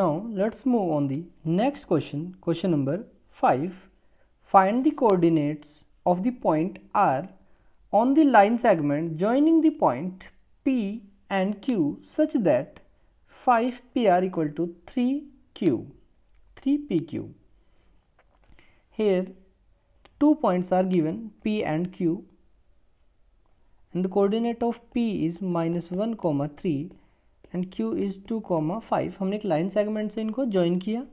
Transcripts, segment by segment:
Now let's move on the next question, question number 5. Find the coordinates of the point R on the line segment joining the point P and Q such that 5PR equal to 3Q, 3PQ. Here two points are given P and Q and the coordinate of P is minus 1 comma 3 and q is two comma five हमने एक line segment से इनको join किया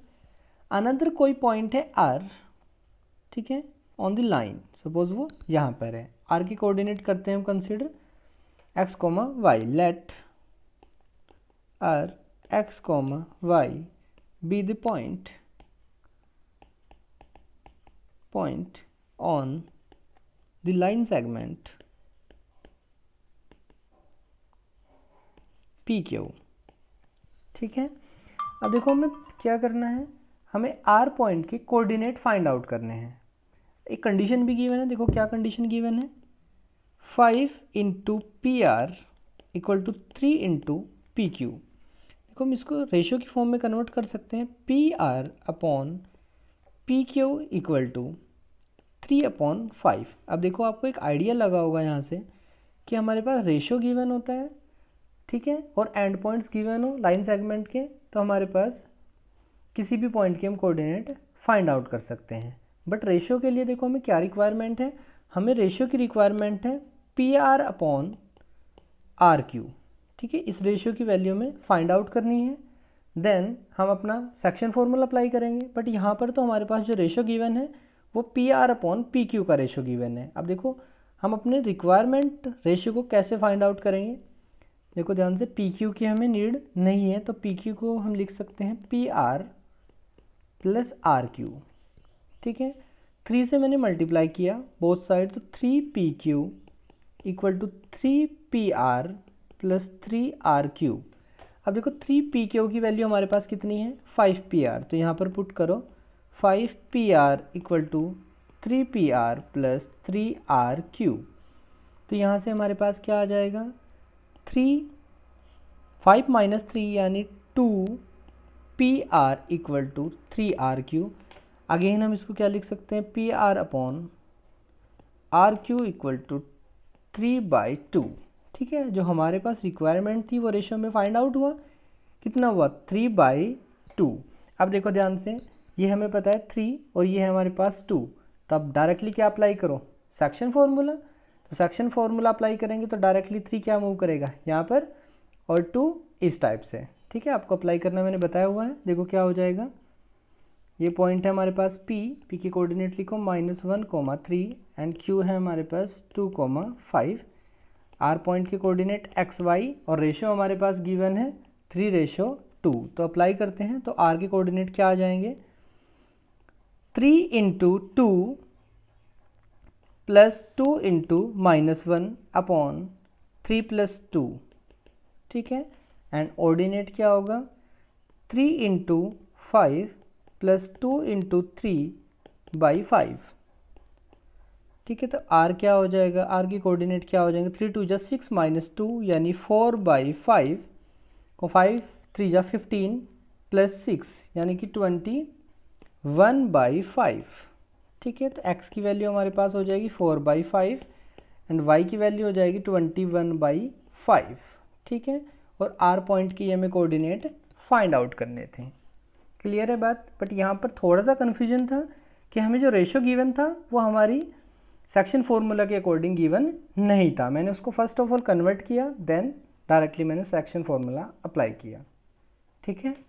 another कोई point है are ठीक है on the line suppose वो यहाँ पर है आर की कोऑर्डिनेट करते हैं हम consider X comma Y let R X comma Y be the point point on the line segment P Q ठीक है अब देखो हमें क्या करना है हमें आर पॉइंट के कोऑर्डिनेट फाइंड आउट करने हैं एक कंडीशन भी गिवन है देखो क्या कंडीशन गिवन है five into P R equal to three into P Q देखो हम इसको रेशो की फॉर्म में कन्वर्ट कर सकते हैं P R upon P Q equal to three upon five अब देखो आपको एक आइडिया लगा होगा यहाँ से कि हमारे पास रेशो गिवन होता है ठीक है और एंड पॉइंट्स गिवन हो लाइन सेगमेंट के तो हमारे पास किसी भी पॉइंट के हम कोऑर्डिनेट फाइंड आउट कर सकते हैं बट रेशियो के लिए देखो हमें क्या रिक्वायरमेंट है हमें रेशियो की रिक्वायरमेंट है P R upon R Q ठीक है इस रेशियो की वैल्यू में फाइंड आउट करनी है देन हम अपना सेक्शन फॉर्मूला अप्लाई करेंगे बट यहाँ पर तो हमारे पास जो रेशियो गिवन है वो P R upon P Q का रेशियो गिवन है अब देखो हम अपने रिक्वायरमेंट रेशियो को कैसे फाइंड आउट करेंगे देखो ध्यान से पी क्यू की हमें नीड नहीं है तो पी क्यू को हम लिख सकते हैं P R plus R Q ठीक है थ्री से मैंने मल्टीप्लाई किया बोथ साइड तो three P Q equal to three P R plus three R Q अब देखो थ्री पी क्यू की वैल्यू हमारे पास कितनी है फाइव पी आर तो यहाँ पर पुट करो five P R equal to three P R plus three R Q तो यहाँ से हमारे पास क्या आ जाएगा थ्री फाइव माइनस थ्री यानी two P R equal to three R Q again हम इसको क्या लिख सकते हैं P R upon R Q equal to three by two ठीक है जो हमारे पास रिक्वायरमेंट थी वो रेशो में फाइंड आउट हुआ कितना हुआ थ्री बाई टू अब देखो ध्यान से ये हमें पता है थ्री और ये है हमारे पास टू तो अब डायरेक्टली क्या अप्लाई करो section formula section formula apply करेंगे तो डायरेक्टली थ्री क्या मूव करेगा यहाँ पर और टू इस टाइप से ठीक है आपको अप्लाई करना मैंने बताया हुआ है देखो क्या हो जाएगा ये पॉइंट है हमारे पास P P के कोऑर्डिनेट लिखो minus one comma three and Q है हमारे पास two comma five R point के कोऑर्डिनेट एक्स वाई और रेशो हमारे पास गिवन है थ्री रेशो टू तो अप्लाई करते हैं तो आर के कोऑर्डिनेट क्या आ जाएंगे three into two plus two into minus one upon three plus two ठीक है एंड ऑर्डिनेट क्या होगा three into five plus two into three by five ठीक है तो आर क्या हो जाएगा आर की कोऑर्डिनेट क्या हो जाएंगे थ्री टू जा सिक्स माइनस टू यानी फोर बाई फाइव को फाइव थ्री जा फिफ्टीन प्लस सिक्स यानी कि ट्वेंटी वन बाई फाइव ठीक है तो एक्स की वैल्यू हमारे पास हो जाएगी four by five and Y की वैल्यू हो जाएगी ट्वेंटी वन बाई फाइव ठीक है और आर पॉइंट की हमें कोऑर्डिनेट फाइंड आउट करने थे क्लियर है बात बट यहाँ पर थोड़ा सा कन्फ्यूजन था कि हमें जो रेशो गिवन था वो हमारी सेक्शन फार्मूला के अकॉर्डिंग गिवन नहीं था मैंने उसको फर्स्ट ऑफ ऑल कन्वर्ट किया देन डायरेक्टली मैंने सेक्शन फार्मूला अप्लाई किया ठीक है